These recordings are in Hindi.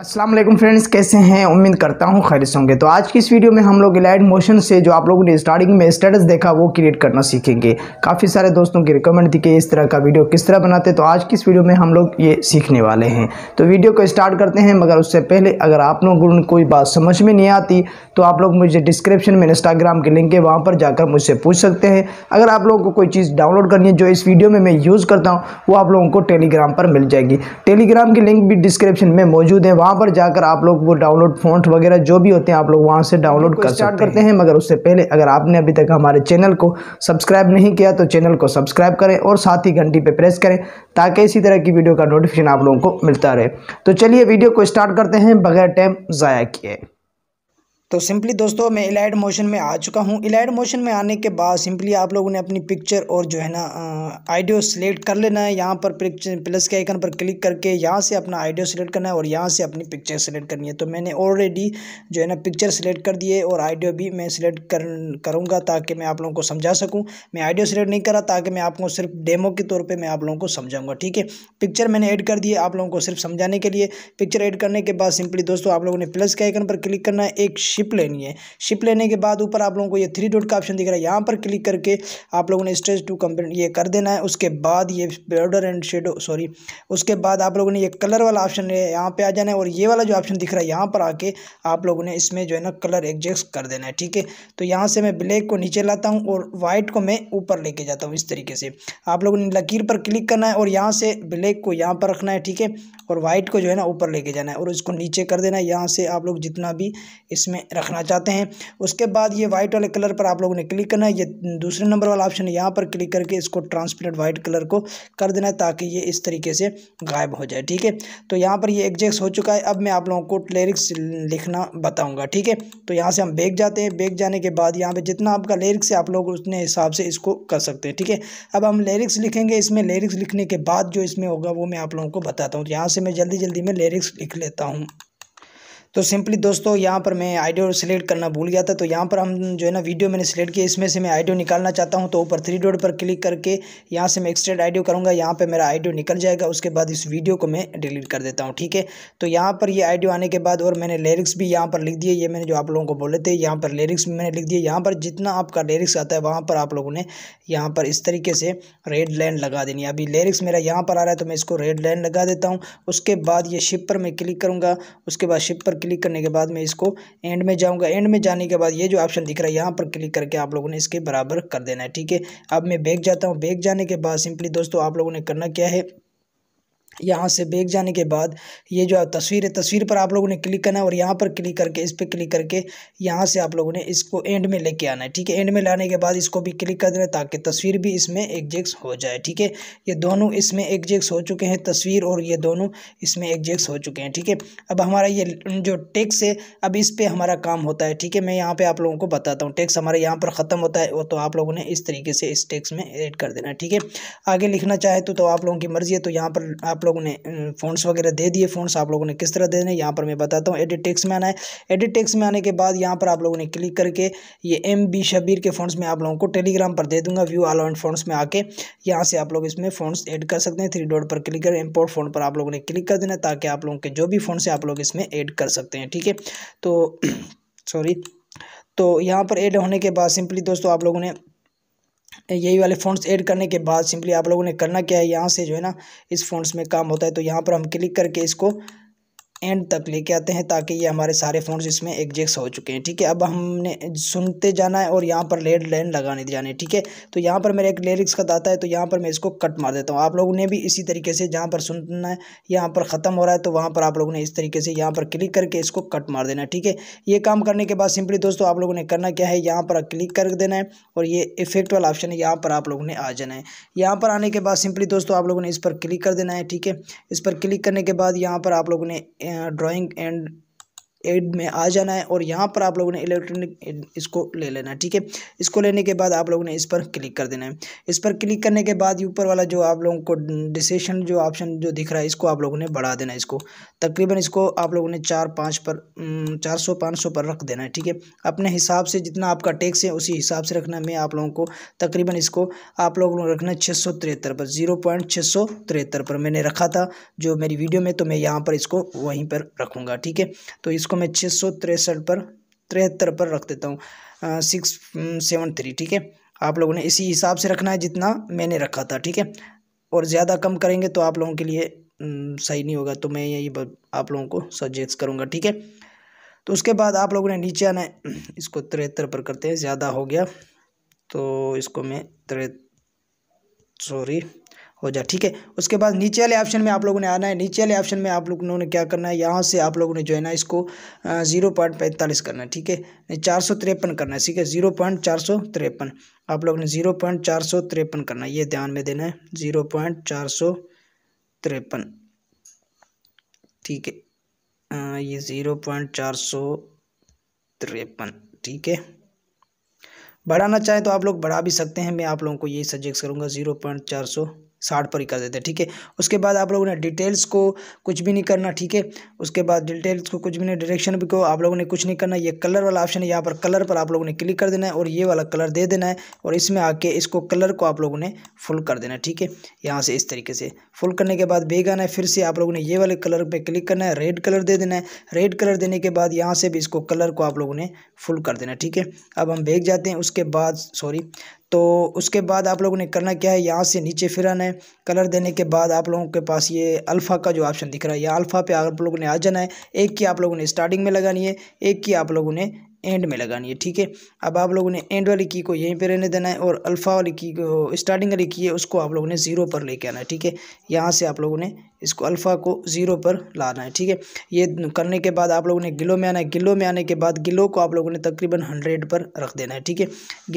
असलम फ्रेंड्स कैसे हैं उम्मीद करता हूँ खैर होंगे तो आज की इस वीडियो में हम लोग इलाइट मोशन से जो आप लोगों ने स्टार्टिंग में स्टेटस देखा वो क्रिएट करना सीखेंगे काफ़ी सारे दोस्तों की रिकमेंड थी कि इस तरह का वीडियो किस तरह बनाते तो आज की इस वीडियो में हम लोग ये सीखने वाले हैं तो वीडियो को स्टार्ट करते हैं मगर उससे पहले अगर आप लोगों को कोई बात समझ में नहीं आती तो आप लोग मुझे डिस्क्रिप्शन में इंस्टाग्राम के लिंक है वहाँ पर जाकर मुझसे पूछ सकते हैं अगर आप लोगों को कोई चीज़ डाउनलोड करनी है जो इस वीडियो में मैं यूज़ करता हूँ वो आप लोगों को टेलीग्राम पर मिल जाएगी टेलीग्राम की लिंक भी डिस्क्रिप्शन में मौजूद है वहाँ पर जाकर आप लोग वो डाउनलोड फ़ॉन्ट वगैरह जो भी होते हैं आप लोग वहाँ से डाउनलोड कर स्टार्ट करते हैं मगर उससे पहले अगर आपने अभी तक हमारे चैनल को सब्सक्राइब नहीं किया तो चैनल को सब्सक्राइब करें और साथ ही घंटी पर प्रेस करें ताकि इसी तरह की वीडियो का नोटिफिकेशन आप लोगों को मिलता रहे तो चलिए वीडियो को स्टार्ट करते हैं बगैर टाइम ज़ाया किए तो सिंपली दोस्तों मैं इलाइड मोशन में आ चुका हूँ इलाइड मोशन में आने के बाद सिंपली आप लोगों ने अपनी पिक्चर और जो है ना आइडियो सेलेक्ट कर लेना है यहाँ पर पिक्चर प्लस के आइकन पर क्लिक करके यहाँ से अपना आइडियो सेलेक्ट करना है और यहाँ से अपनी पिक्चर सेलेक्ट करनी है तो मैंने ऑलरेडी जो है ना पिक्चर सेलेक्ट कर दिए और आइडियो भी मैं सिलेक्ट करूँगा ताकि मैं आप लोगों को समझा सकूँ मैं आइडियो सिलेक्ट नहीं करा ताकि मैं आपको सिर्फ डेमो के तौर पर मैं आप लोगों को समझाऊँगा ठीक है पिक्चर मैंने ऐड कर दिए आप लोगों को सिर्फ समझाने के लिए पिक्चर एड करने के बाद सिंपली दोस्तों आप लोगों ने प्लस के आइकन पर क्लिक करना है एक शिप लेनी है शिप लेने के बाद ऊपर आप लोगों को ये थ्री डॉट का ऑप्शन दिख रहा है यहाँ पर क्लिक करके आप लोगों ने स्टेज टू कंप्लीट ये कर देना है उसके बाद ये बॉर्डर एंड शेडो सॉरी उसके बाद आप लोगों ने ये कलर वाला ऑप्शन है यहाँ पर आ जाना है और ये वाला जो ऑप्शन दिख रहा है यहाँ पर आके आप लोगों ने इसमें जो है ना कलर एडजस्ट कर देना है ठीक है तो यहाँ से मैं ब्लैक को नीचे लाता हूँ और वाइट को मैं ऊपर लेके जाता हूँ इस तरीके से आप लोगों ने लकीर पर क्लिक करना है और यहाँ से ब्लैक को यहाँ पर रखना है ठीक है और वाइट को जो है ना ऊपर लेके जाना है और इसको नीचे कर देना है यहाँ से आप लोग जितना भी इसमें रखना चाहते हैं उसके बाद ये वाइट वाले कलर पर आप लोगों ने क्लिक करना है ये दूसरे नंबर वाला ऑप्शन यहाँ पर क्लिक करके इसको ट्रांसपेरेंट वाइट कलर को कर देना है ताकि ये इस तरीके से गायब हो जाए ठीक है तो यहाँ पर ये एग्जैक्स हो चुका है अब मैं आप लोगों को लिरिक्स लिखना बताऊँगा ठीक है तो यहाँ से हम बेग जाते हैं बेग जाने के बाद यहाँ पर जितना आपका लिरिक्स है आप लोग उतने हिसाब से इसको कर सकते हैं ठीक है अब हम लिरिक्स लिखेंगे इसमें लिरिक्स लिखने के बाद जो इसमें होगा वो मैं आप लोगों को बताता हूँ तो यहाँ से मैं जल्दी जल्दी में लिरिक्स लिख लेता हूँ तो सिंपली दोस्तों यहाँ पर मैं आइडियो सेलेक्ट करना भूल गया था तो यहाँ पर हम जो है ना वीडियो मैंने सेलेक्ट किया इसमें से मैं आइडियो निकालना चाहता हूँ तो ऊपर थ्री डॉट पर क्लिक करके यहाँ से मैं एक्सट्रेड आइडियो करूँगा यहाँ पर मेरा आइडियो निकल जाएगा उसके बाद इस वीडियो को मैं डिलीट कर देता हूँ ठीक है तो यहाँ पर ये आइडियो आने के बाद और मैंने लिरिक्स भी यहाँ पर लिख दिए ये मैंने जो आप लोगों को बोले थे यहाँ पर लिरिक्स भी मैंने लिख दिए यहाँ पर जितना आपका लिरिक्स आता है वहाँ पर आप लोगों ने यहाँ पर इस तरीके से रेड लाइन लगा देनी अभी लिरिक्स मेरा यहाँ पर आ रहा है तो मैं इसको रेड लाइन लगा देता हूँ उसके बाद ये शिप पर मैं क्लिक करूँगा उसके बाद शिप पर क्लिक करने के बाद मैं इसको एंड में जाऊंगा एंड में जाने के बाद ये जो ऑप्शन दिख रहा है यहाँ पर क्लिक करके आप लोगों ने इसके बराबर कर देना है ठीक है अब मैं बैग जाता हूँ बैग जाने के बाद सिंपली दोस्तों आप लोगों ने करना क्या है यहाँ से बैग जाने के बाद ये जो तस्वीर है तस्वीर पर आप लोगों ने क्लिक करना है और यहाँ पर क्लिक करके इस पर क्लिक करके यहाँ से आप लोगों ने इसको एंड में लेके आना है ठीक है एंड में लाने के बाद इसको भी क्लिक कर देना है ताकि तस्वीर भी इसमें एग्जेक्स हो जाए ठीक है ये दोनों इसमें एग्जेक्स हो चुके हैं तस्वीर और ये दोनों इसमें एग्जेक्स हो चुके हैं ठीक है अब हमारा ये जो टेक्स है अब इस पर हमारा काम होता है ठीक है मैं यहाँ पर आप लोगों को बताता हूँ टेक्स हमारे यहाँ पर ख़त्म होता है वो तो आप लोगों ने इस तरीके से इस टेक्स में एड कर देना है ठीक है आगे लिखना चाहे तो, तो आप लोगों की मर्ज़ी है तो यहाँ पर आप लोगों ने फोनस वगैरह दे दिए फ़ॉन्ट्स आप लोगों ने किस तरह देने यहाँ पर मैं बताता हूँ एडिट टेक्स में आना है एडिट टेक्स में आने के बाद यहाँ पर आप लोगों ने क्लिक करके ये एम बी शबीर के फ़ॉन्ट्स में आप लोगों को टेलीग्राम पर दे दूँगा व्यू ऑल एंड में आके यहाँ से आप लोग इसमें फोनस एड कर सकते हैं थ्री डॉट पर क्लिक कर इम्पोर्ट फ़ोन पर आप लोगों ने क्लिक कर देना ताकि आप लोगों के जो भी फ़ोन से आप लोग इसमें ऐड कर सकते हैं ठीक है तो सॉरी तो यहाँ पर ऐड होने के बाद सिंपली दोस्तों आप लोगों ने यही वाले फ़ॉन्ट्स ऐड करने के बाद सिंपली आप लोगों ने करना क्या है यहाँ से जो है ना इस फ़ॉन्ट्स में काम होता है तो यहाँ पर हम क्लिक करके इसको एंड तक लेके आते हैं ताकि ये हमारे सारे फोन्स इसमें एग्जेक्स हो चुके हैं ठीक है अब हमने सुनते जाना है और यहाँ पर लेड लाइन लगाने जाने ठीक है तो यहाँ पर मेरा एक लिरिक्स का दाता है तो यहाँ पर मैं इसको कट मार देता हूँ आप लोगों ने भी इसी तरीके से जहाँ पर सुनना है यहाँ पर ख़त्म हो रहा है तो वहाँ पर आप लोगों ने इस तरीके से यहाँ पर क्लिक करके इसको कट मार देना ठीक है ये काम करने के बाद सिंपली दोस्तों आप लोगों ने करना क्या है यहाँ पर क्लिक कर देना है और ये इफेक्ट वाला ऑप्शन है यहाँ पर आप लोगों ने आ जाना है यहाँ पर आने के बाद सिंपली दोस्तों आप लोगों ने इस पर क्लिक कर देना है ठीक है इस पर क्लिक करने के बाद यहाँ पर आप लोगों ने Uh, drawing and एड में आ जाना है और यहाँ पर आप लोगों ने इलेक्ट्रॉनिक इसको ले लेना है ठीक है इसको लेने के बाद आप लोगों ने इस पर क्लिक कर देना है इस पर क्लिक करने के बाद ऊपर वाला जो आप लोगों को डिसीशन जो ऑप्शन जो दिख रहा है इसको आप लोगों ने बढ़ा देना है इसको तकरीबन इसको आप लोगों ने चार पाँच पर चार सौ पाँच सौ पर रख देना है ठीक है अपने हिसाब से जितना आपका टैक्स है उसी हिसाब से रखना मैं आप लोगों को तकरीबन इसको आप लोगों ने रखना छः सौ तिहत्तर पर जीरो पॉइंट छः सौ तिहत्तर पर मैंने रखा था जो मेरी वीडियो में तो मैं यहाँ पर इसको वहीं पर रखूँगा ठीक है तो इसको मैं छः सौ तिरसठ पर तिहत्तर पर रख देता हूँ सिक्स सेवन थ्री ठीक है आप लोगों ने इसी हिसाब से रखना है जितना मैंने रखा था ठीक है और ज़्यादा कम करेंगे तो आप लोगों के लिए सही नहीं होगा तो मैं यही आप लोगों को सजेस्ट करूँगा ठीक है तो उसके बाद आप लोगों ने नीचे आना है इसको तिहत्तर पर करते हैं ज़्यादा हो गया तो इसको मैं तिर सॉरी हो जाए ठीक है उसके बाद नीचे वाले ऑप्शन में आप लोगों ने आना है नीचे वाले ऑप्शन में आप लोगों ने क्या करना है यहाँ से आप लोगों ने जो है ना इसको जीरो पॉइंट पैंतालीस करना है ठीक है चार सौ तिरपन करना है ठीक है जीरो पॉइंट चार सौ तिरपन आप लोगों ने जीरो पॉइंट चार सौ तिरपन करना है ये ध्यान में देना है जीरो पॉइंट चार सौ तिरपन ठीक है ये ज़ीरो पॉइंट चार सौ तिरपन ठीक है बढ़ाना चाहें तो आप लोग बढ़ा भी सकते हैं मैं आप लोगों को यही सजेस्ट करूँगा ज़ीरो पॉइंट चार सौ साठ पर ही कर देते हैं ठीक है उसके बाद आप लोगों ने डिटेल्स को कुछ भी नहीं करना ठीक है उसके बाद डिटेल्स को कुछ भी नहीं डायरेक्शन को आप लोगों ने कुछ नहीं करना ये कलर वाला ऑप्शन है यहाँ पर कलर पर आप लोगों ने क्लिक कर देना है और ये वाला कलर दे देना है और इसमें आके इसको कलर को आप लोगों ने फुल कर देना है ठीक है यहाँ से इस तरीके से फुल करने के बाद बेग आना है फिर से आप लोगों ने ये वाले कलर पर क्लिक करना है रेड कलर दे देना है रेड कलर देने के बाद यहाँ से भी इसको कलर को आप लोगों ने फुल कर देना ठीक है अब हम बेग जाते हैं उसके बाद सॉरी तो उसके बाद आप लोगों ने करना क्या है यहाँ से नीचे फिर आना है कलर देने के बाद आप लोगों के पास ये अल्फ़ा का जो ऑप्शन दिख रहा है यहाँ अल्फ़ा पे आप लोगों ने आ जाना है एक की आप लोगों ने स्टार्टिंग में लगानी है एक की आप लोगों ने एंड में लगानी है ठीक है अब आप लोगों ने एंड वाली की को यहीं पे रहने देना है और अल्फ़ा वाली की को स्टार्टिंग वाली की है उसको आप लोगों ने ज़ीरो पर लेके आना है ठीक है यहाँ से आप लोगों ने इसको अल्फ़ा को ज़ीरो पर लाना है ठीक है ये करने के बाद आप लोगों ने गिलो में आना है गिलो में आने के बाद गिलो को आप लोगों ने तकरीबन हंड्रेड पर रख देना है ठीक है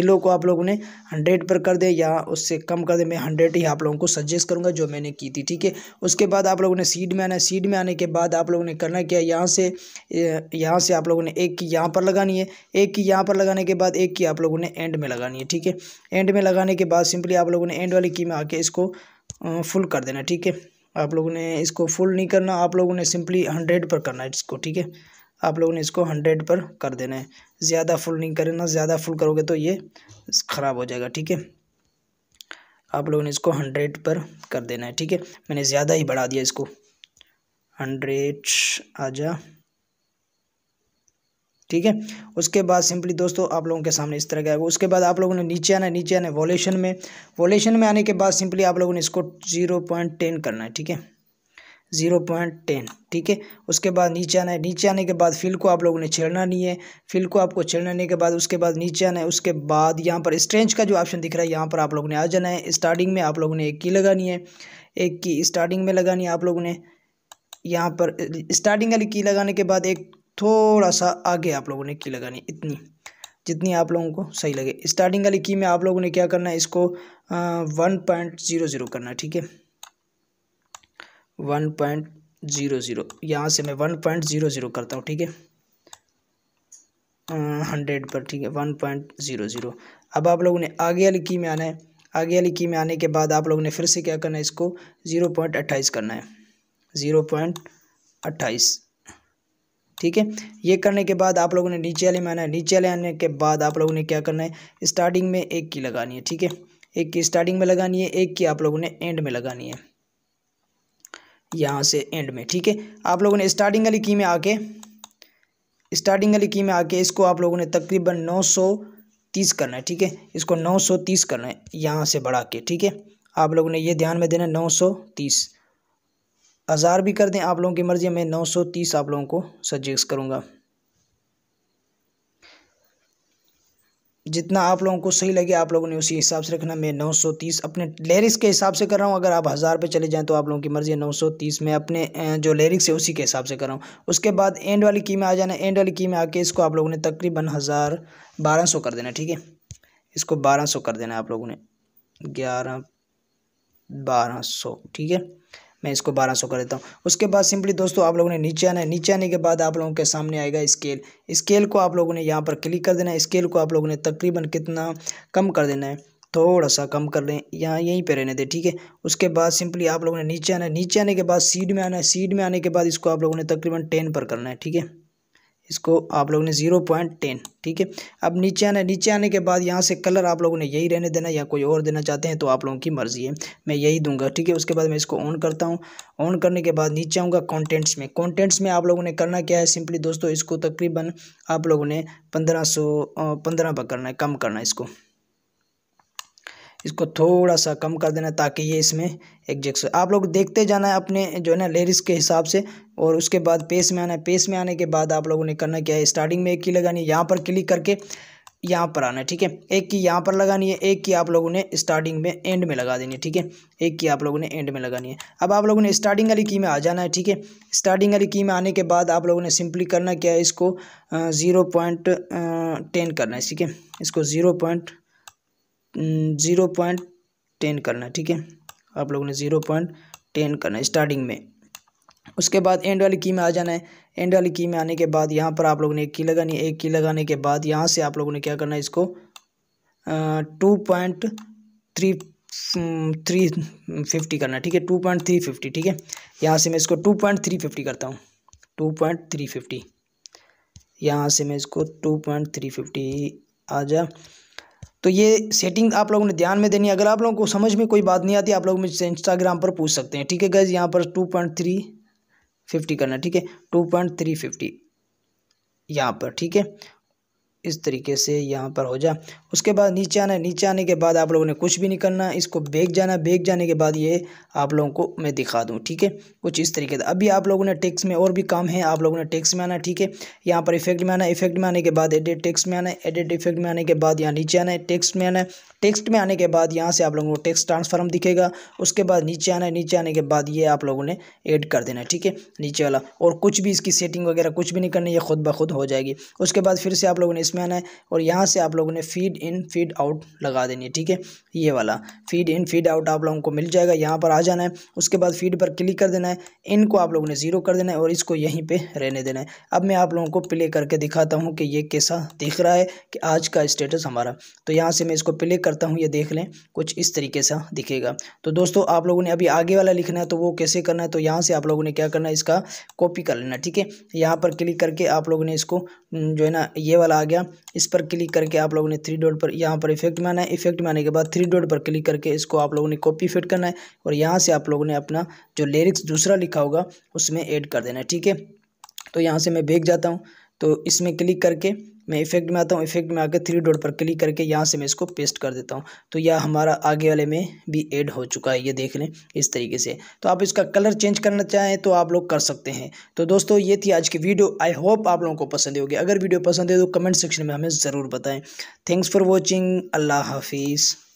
गिलो को आप लोगों ने हंड्रेड पर कर दे या उससे कम कर दे मैं हंड्रेड ही आप लोगों को सजेस्ट करूँगा जो मैंने की थी ठीक है उसके बाद आप लोगों ने सीड में आना है सीड में आने के बाद आप लोगों ने करना क्या यहाँ से यहाँ से आप लोगों ने एक की यहाँ पर लगानी है एक की यहाँ पर लगाने के बाद एक की आप लोगों ने एंड में लगानी है ठीक है एंड में लगाने के बाद सिंपली आप लोगों ने एंड वाली की में आके इसको फुल कर देना ठीक है आप लोगों ने इसको फुल नहीं करना आप लोगों ने सिंपली हंड्रेड पर करना है इसको ठीक है आप लोगों ने इसको हंड्रेड पर कर देना है ज़्यादा फुल नहीं करना ज़्यादा फुल करोगे तो ये ख़राब हो जाएगा ठीक है आप लोगों ने इसको हंड्रेड पर कर देना है ठीक है मैंने ज़्यादा ही बढ़ा दिया इसको हंड्रेड आ जा ठीक है उसके बाद सिंपली दोस्तों आप लोगों के सामने इस तरह का उसके बाद आप लोगों ने नीचे आना नीचे आना वॉलेशन में वॉलेशन में आने के बाद सिंपली आप लोगों ने इसको जीरो पॉइंट टेन करना है ठीक है ज़ीरो पॉइंट टेन ठीक है उसके बाद नीचे आना है नीचे आने के बाद फिल को आप लोगों ने छेड़ना नहीं है फिल को आपको नहीं के बाद उसके बाद नीचे आना है उसके बाद यहाँ पर स्ट्रेंच का जो ऑप्शन दिख रहा है यहाँ पर आप लोगों ने आ जाना है स्टार्टिंग में आप लोगों ने एक की लगानी है एक की स्टार्टिंग में लगानी है आप लोगों ने यहाँ पर स्टार्टिंग वाली की लगाने के बाद एक थोड़ा सा आगे आप लोगों ने की लगानी इतनी जितनी आप लोगों को सही लगे स्टार्टिंग वाली की में आप लोगों ने क्या करना है इसको वन पॉइंट ज़ीरो ज़ीरो करना है ठीक है वन पॉइंट ज़ीरो ज़ीरो यहाँ से मैं वन पॉइंट ज़ीरो ज़ीरो करता हूँ ठीक है हंड्रेड पर ठीक है वन पॉइंट ज़ीरो ज़ीरो अब आप लोगों ने आगे वाली की में आना है आगे वाली की में आने के बाद आप लोगों ने फिर से क्या करना है इसको ज़ीरो पॉइंट अट्ठाईस करना है ज़ीरो पॉइंट अट्ठाईस ठीक है ये करने के बाद आप लोगों ने नीचे वाले में आना है नीचे वाले आने के बाद आप लोगों ने क्या करना है स्टार्टिंग में एक की लगानी है ठीक है एक की स्टार्टिंग में लगानी है एक की आप लोगों ने एंड में लगानी है यहाँ से एंड में ठीक है आप लोगों ने स्टार्टिंग वाली की में आके स्टार्टिंग वाली की में आके इसको आप लोगों ने तकरीबन नौ सौ तीस करना है ठीक है इसको नौ सौ तीस करना है यहाँ से बढ़ा के ठीक है आप लोगों ने ये ध्यान में देना नौ सौ तीस हज़ार भी कर दें आप लोगों की मर्ज़ी मैं नौ सौ तीस आप लोगों को सजेस्ट करूँगा जितना आप लोगों को सही लगे आप लोगों ने उसी हिसाब से रखना मैं नौ सौ तीस अपने लिरिक्स के हिसाब से कर रहा हूँ अगर आप हज़ार पे चले जाएँ तो आप लोगों की मर्ज़ी है नौ सौ तीस में अपने जो लिरिक्स है उसी के हिसाब से कर रहा हूँ उसके बाद एंड वाली की में आ जाना एंड वाली की में आके इसको आप लोगों ने तकरीबन हज़ार बारह सौ कर देना ठीक है इसको बारह सौ कर देना आप लोगों ने ग्यारह बारह सौ ठीक है मैं इसको बारह सौ कर देता हूँ उसके बाद सिंपली दोस्तों आप लोगों ने नीचे आना है नीचे आने के बाद आप लोगों के सामने आएगा स्केल स्केल को आप लोगों ने यहाँ पर क्लिक कर देना है स्केल को आप लोगों ने तकरीबन कितना कम कर देना है थोड़ा सा कम कर लें यहाँ यहीं पे रहने दें ठीक है उसके बाद सिंपली आप लोगों ने नीचे आना है नीचे आने के बाद सीड में आना है सीड में आने के बाद इसको आप लोगों ने तकरीबन टेन पर करना है ठीक है इसको आप लोगों ने ज़ीरो पॉइंट टेन ठीक है अब नीचे आने नीचे आने के बाद यहाँ से कलर आप लोगों ने यही रहने देना या कोई और देना चाहते हैं तो आप लोगों की मर्ज़ी है मैं यही दूंगा ठीक है उसके बाद मैं इसको ऑन करता हूँ ऑन करने के बाद नीचे आऊँगा कॉन्टेंट्स में कॉन्टेंट्स में आप लोगों ने करना क्या है सिंपली दोस्तों इसको तकरीबन आप लोगों ने पंद्रह सौ पंद्रह पर करना है कम करना है इसको इसको थोड़ा सा कम कर देना ताकि ये इसमें एग्जैक्ट आप लोग देखते जाना है अपने जो है ना लेरिस के हिसाब से और उसके बाद पेस में आना है पेस में आने के बाद आप लोगों ने करना क्या है स्टार्टिंग में एक की लगानी है यहाँ पर क्लिक करके यहाँ पर आना है ठीक है एक की यहाँ पर लगानी है एक की आप लोगों ने स्टार्टिंग में एंड में लगा देनी है ठीक है एक की आप लोगों ने एंड में लगानी है अब आप लोगों ने स्टार्टिंग वाली की में आ जाना है ठीक है स्टार्टिंग वाली की में आने के बाद आप लोगों ने सिंपली करना क्या है इसको ज़ीरो पॉइंट टेन करना है ठीक है इसको zero point zero point ten करना है ठीक है आप लोगों ने ज़ीरो पॉइंट टेन करना है स्टार्टिंग में उसके बाद एंड वाली की में आ जाना है एंड वाली की में आने के बाद यहाँ पर आप लोगों ने एक की लगानी है एक की लगाने के बाद यहाँ से आप लोगों ने क्या करना है इसको two point three three fifty करना है ठीक है टू पॉइंट थ्री फिफ्टी ठीक है यहाँ से मैं इसको टू पॉइंट थ्री फिफ्टी करता हूँ टू पॉइंट थ्री फिफ्टी यहाँ से मैं इसको टू पॉइंट थ्री फिफ्टी आ जा तो ये सेटिंग आप लोगों ने ध्यान में देनी है अगर आप लोगों को समझ में कोई बात नहीं आती आप लोग मुझसे इंस्टाग्राम पर पूछ सकते हैं ठीक है गैज यहाँ पर टू पॉइंट थ्री फिफ्टी करना ठीक है टू पॉइंट थ्री फिफ्टी यहाँ पर ठीक है इस तरीके से यहाँ पर हो जा उसके बाद नीचे आना है नीचे आने के बाद आप लोगों ने कुछ भी नहीं करना इसको बेग जाना बेग जाने के बाद ये आप लोगों को मैं दिखा दूँ ठीक है कुछ इस तरीके से अभी आप लोगों ने टेक्स में और भी काम है आप लोगों ने टेक्स में आना ठीक है यहाँ पर इफेक्ट में आना इफेक्ट में आने के बाद एडिट टेक्स में आना है एडिट इफेक्ट में आने के बाद यहाँ नीचे आना है टेक्स में आना है टेक्स्ट में आने के बाद यहाँ से आप लोगों को टेक्स्ट ट्रांसफार्म दिखेगा उसके बाद नीचे आना है नीचे आने के बाद ये आप लोगों ने ऐड कर देना ठीक है नीचे वाला और कुछ भी इसकी सेटिंग वगैरह कुछ भी नहीं करनी ये खुद ब खुद हो जाएगी उसके बाद फिर से आप लोगों ने इसमें आना है और यहाँ से आप लोगों ने फीड इन फीड आउट लगा देनी है ठीक है ये वाला फीड इन फीड आउट आप लोगों को मिल जाएगा यहाँ पर आ जाना है उसके बाद फीड पर क्लिक कर देना है इनको आप लोगों ने ज़ीरो कर देना है और इसको यहीं पर रहने देना है अब मैं आप लोगों को प्ले करके दिखाता हूँ कि ये कैसा दिख रहा है कि आज का स्टेटस हमारा तो यहाँ से मैं इसको प्ले करता हूँ ये देख लें कुछ इस तरीके से दिखेगा तो दोस्तों आप लोगों ने अभी आगे वाला लिखना है तो वो कैसे करना है तो यहाँ से आप लोगों ने क्या करना है इसका कॉपी कर लेना ठीक है यहाँ पर क्लिक करके आप लोगों ने इसको जो है ना ये वाला आ गया गया इस पर क्लिक करके आप लोगों ने थ्री डॉट पर यहाँ पर इफेक्ट में आना है इफेक्ट में आने के बाद थ्री डॉट पर क्लिक करके इसको आप लोगों ने कॉपी फिट करना है और यहाँ से आप लोगों ने अपना जो लिरिक्स दूसरा लिखा होगा उसमें ऐड कर देना है ठीक है तो यहाँ से मैं भेज जाता हूँ तो इसमें क्लिक करके मैं इफेक्ट में आता हूँ इफेक्ट में आकर थ्री डॉट पर क्लिक करके यहाँ से मैं इसको पेस्ट कर देता हूँ तो यह हमारा आगे वाले में भी ऐड हो चुका है ये देख लें इस तरीके से तो आप इसका कलर चेंज करना चाहें तो आप लोग कर सकते हैं तो दोस्तों ये थी आज की वीडियो आई होप आप लोगों को पसंद होगी अगर वीडियो पसंद है तो कमेंट सेक्शन में हमें ज़रूर बताएँ थैंक्स फॉर वॉचिंग अल्लाह हाफिज़